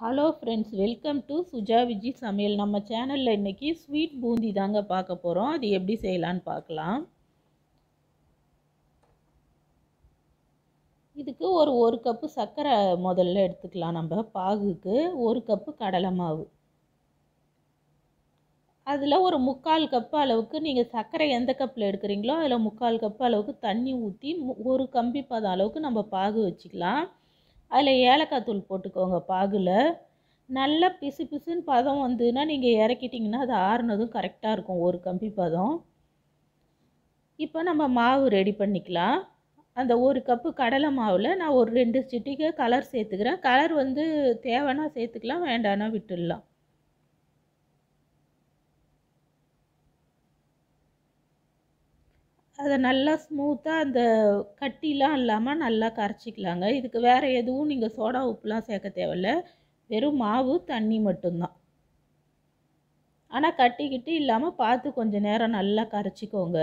hello friends welcome to Suja Viji சமையல் நம்ம சேனலில் இன்றைக்கி ஸ்வீட் பூந்தி தாங்க பார்க்க போகிறோம் அது எப்படி செய்யலான்னு பார்க்கலாம் இதுக்கு ஒரு ஒரு கப்பு சர்க்கரை முதல்ல எடுத்துக்கலாம் நம்ம பாகுக்கு ஒரு கப்பு கடலை மாவு அதில் ஒரு முக்கால் கப்பு அளவுக்கு நீங்கள் சர்க்கரை எந்த கப்பில் எடுக்கிறீங்களோ அதில் முக்கால் கப்பு அளவுக்கு தண்ணி ஊற்றி ஒரு கம்பி பதம் அளவுக்கு நம்ம பாகு வச்சுக்கலாம் அதில் ஏலக்காய் தூள் போட்டுக்கோங்க பாகில் நல்லா பிசு பிசுன்னு பதம் வந்ததுன்னா நீங்கள் இறக்கிட்டிங்கன்னா அது ஆறுனதும் கரெக்டாக இருக்கும் ஒரு கம்பி பதம் இப்போ நம்ம மாவு ரெடி பண்ணிக்கலாம் அந்த ஒரு கப்பு கடலை மாவில் நான் ஒரு ரெண்டு சிட்டிக்கு கலர் சேர்த்துக்கிறேன் கலர் வந்து தேவைன்னா சேர்த்துக்கலாம் வேண்டான்னா விட்டுடலாம் அதை நல்லா ஸ்மூத்தாக அந்த கட்டிலாம் இல்லாமல் நல்லா கரைச்சிக்கலாங்க இதுக்கு வேறு எதுவும் நீங்கள் சோடா உப்புலாம் சேர்க்க தேவையில்ல வெறும் மாவு தண்ணி மட்டும்தான் ஆனால் கட்டிக்கிட்டு இல்லாமல் பார்த்து கொஞ்சம் நேரம் நல்லா கரைச்சிக்கோங்க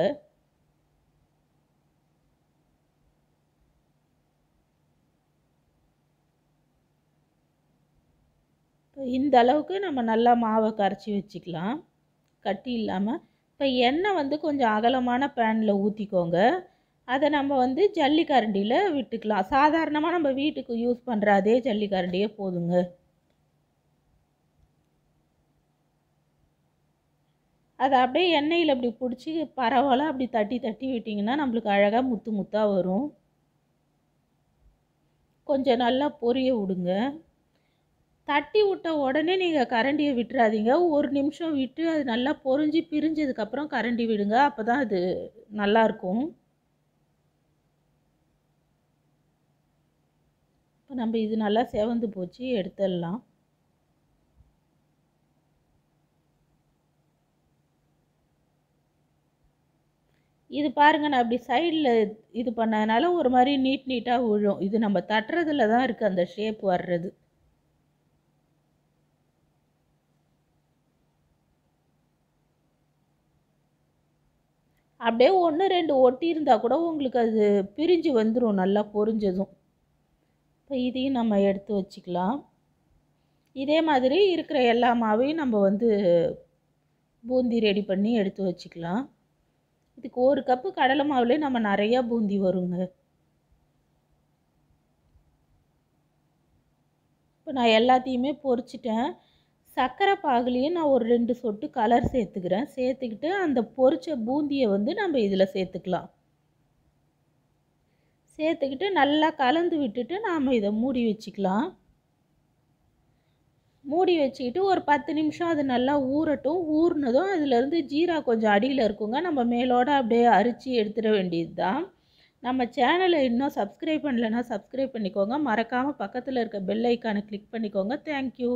இந்த அளவுக்கு நம்ம நல்லா மாவை கரைச்சி வச்சுக்கலாம் கட்டி இல்லாமல் இப்போ எண்ணெய் வந்து கொஞ்சம் அகலமான பேனில் ஊற்றிக்கோங்க அதை நம்ம வந்து ஜல்லிக்கரண்டியில் விட்டுக்கலாம் சாதாரணமாக நம்ம வீட்டுக்கு யூஸ் பண்ணுற அதே ஜல்லிக்கரண்டியே போதுங்க அதை அப்படியே எண்ணெயில் அப்படி பிடிச்சி பரவாயில்ல அப்படி தட்டி தட்டி விட்டிங்கன்னா நம்மளுக்கு அழகாக முத்து முத்தாக வரும் கொஞ்சம் நல்லா பொரிய விடுங்க தட்டி விட்ட உடனே நீங்கள் கரண்டியை விட்டுறாதீங்க ஒரு நிமிஷம் விட்டு அது நல்லா பொறிஞ்சு பிரிஞ்சதுக்கப்புறம் கரண்டி விடுங்க அப்போ தான் அது நல்லாயிருக்கும் இப்போ நம்ம இது நல்லா செவந்து போச்சு எடுத்துடலாம் இது பாருங்கள் நான் அப்படி சைடில் இது பண்ணதுனால ஒரு மாதிரி நீட் நீட்டாக விழும் இது நம்ம தட்டுறதுல தான் இருக்குது அந்த ஷேப் வர்றது அப்படியே ஒன்று ரெண்டு ஒட்டி இருந்தால் கூட உங்களுக்கு அது பிரிஞ்சு வந்துடும் நல்லா பொரிஞ்சதும் இப்போ இதையும் நம்ம எடுத்து வச்சுக்கலாம் இதே மாதிரி இருக்கிற எல்லா மாவையும் நம்ம வந்து பூந்தி ரெடி பண்ணி எடுத்து வச்சுக்கலாம் இதுக்கு ஒரு கப்பு கடலை மாவுலேயே நம்ம நிறையா பூந்தி வருங்க இப்போ நான் எல்லாத்தையுமே பொறிச்சிட்டேன் சர்க்கரை பாகுலேயும் நான் ஒரு ரெண்டு சொட்டு கலர் சேர்த்துக்கிறேன் சேர்த்துக்கிட்டு அந்த பொரிச்ச பூந்தியை வந்து நம்ம இதில் சேர்த்துக்கலாம் சேர்த்துக்கிட்டு நல்லா கலந்து விட்டுட்டு நாம் இதை மூடி வச்சுக்கலாம் மூடி வச்சுக்கிட்டு ஒரு பத்து நிமிஷம் அது நல்லா ஊறட்டும் ஊறினதும் அதுலேருந்து ஜீரா கொஞ்சம் அடியில் இருக்குங்க நம்ம மேலோட அப்படியே அரிச்சு எடுத்துட வேண்டியது தான் நம்ம சேனலை இன்னும் சப்ஸ்கிரைப் பண்ணலைன்னா சப்ஸ்கிரைப் பண்ணிக்கோங்க மறக்காமல் பக்கத்தில் இருக்க பெல் ஐக்கானை கிளிக் பண்ணிக்கோங்க தேங்க்யூ